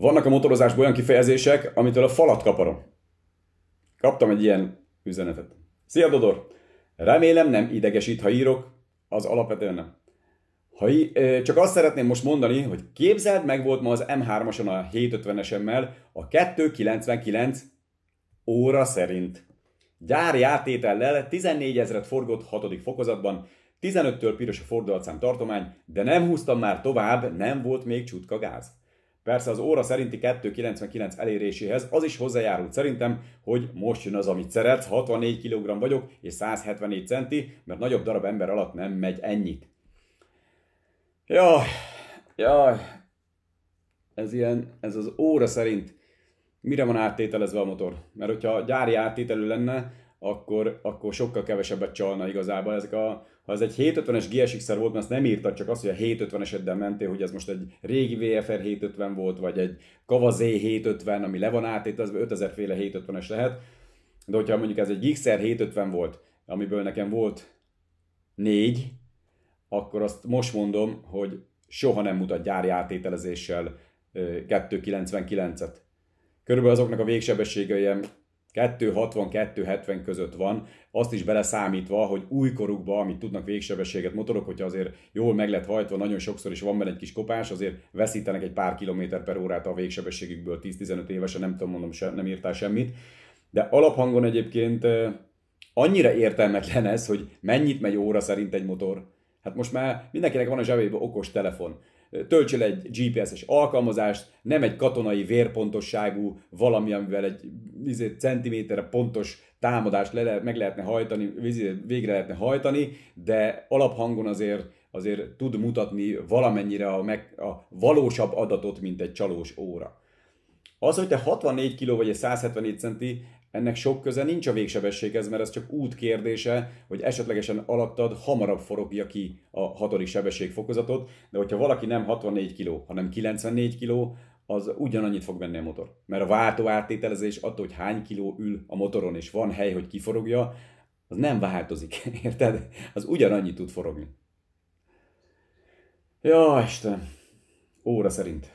Vannak a motorozásban olyan kifejezések, amitől a falat kaparom. Kaptam egy ilyen üzenetet. Szia Dodor! Remélem nem idegesít, ha írok, az alapvetően nem. Ha í- csak azt szeretném most mondani, hogy képzeld, meg volt ma az M3-ason a 750-esemmel a 299 óra szerint. Gyári átétellel 14 ezeret forgott 6. fokozatban, 15-től piros a fordulatszám tartomány, de nem húztam már tovább, nem volt még csutka gáz. Persze az óra szerinti 2,99 eléréséhez az is hozzájárult szerintem, hogy most jön az, amit szeretsz, 64 kg vagyok és 174 centi, mert nagyobb darab ember alatt nem megy ennyit. Jaj, jaj, ez ilyen, ez az óra szerint mire van áttételezve a motor? Mert hogyha gyári áttételű lenne, akkor, akkor sokkal kevesebbet csalna igazából. Ezek a, ha ez egy 750-es GSX-er volt, mert ezt nem írtad, csak azt, hogy a 750-eseddel mentél, hogy ez most egy régi VFR 750 volt, vagy egy kavazé 750, ami le van az 5000 féle 750-es lehet. De hogyha mondjuk ez egy XR 750 volt, amiből nekem volt négy, akkor azt most mondom, hogy soha nem mutat gyári átételezéssel 299-et. Körülbelül azoknak a végsebessége ilyen 260-270 között van, azt is beleszámítva, hogy újkorukban, amit tudnak végsebességet motorok, hogyha azért jól meg lett hajtva, nagyon sokszor is van benne egy kis kopás, azért veszítenek egy pár kilométer per órát a végsebességükből 10-15 évesen, nem tudom mondom, se, nem írtál semmit. De alaphangon egyébként annyira értelmetlen ez, hogy mennyit megy óra szerint egy motor. Hát most már mindenkinek van a zsebében okos telefon. Töltse le egy GPS-es alkalmazást, nem egy katonai vérpontosságú valami, amivel egy izé, centiméterre pontos támadást le, meg lehetne hajtani, izé, végre lehetne hajtani, de alaphangon azért azért tud mutatni valamennyire a, meg, a valósabb adatot, mint egy csalós óra. Az, hogy te 64 kg vagy egy 174 centi, ennek sok köze nincs a végsebességhez, mert ez csak út kérdése, hogy esetlegesen alattad hamarabb forogja ki a hatodik sebességfokozatot, de hogyha valaki nem 64 kg, hanem 94 kg, az ugyanannyit fog venni a motor. Mert a váltó áttételezés attól, hogy hány kiló ül a motoron, és van hely, hogy kiforogja, az nem változik, érted? Az ugyanannyit tud forogni. Ja, Isten, óra szerint.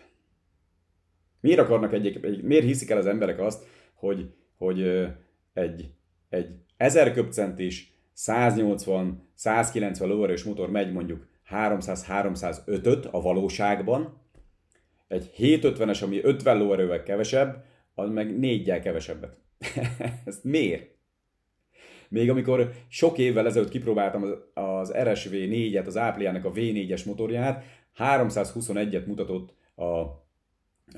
Miért akarnak egyik, miért hiszik el az emberek azt, hogy hogy egy, egy 1000 köpcentis, 180-190 lóerős motor megy mondjuk 300-305-öt a valóságban, egy 750-es, ami 50 lóerővel kevesebb, az meg négyel kevesebbet. Ezt miért? Még amikor sok évvel ezelőtt kipróbáltam az RSV4-et, az Ápliának a V4-es motorját, 321-et mutatott a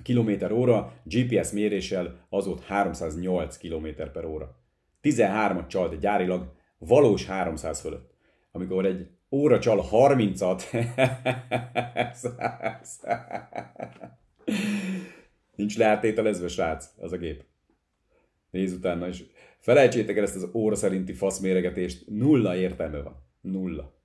km óra, GPS méréssel az ott 308 km per óra. 13-at csalt gyárilag, valós 300 fölött. Amikor egy óra csal 30-at, nincs leártételezve, srác, az a gép. Nézz utána, és felejtsétek el ezt az óra szerinti faszméregetést, nulla értelme van. Nulla.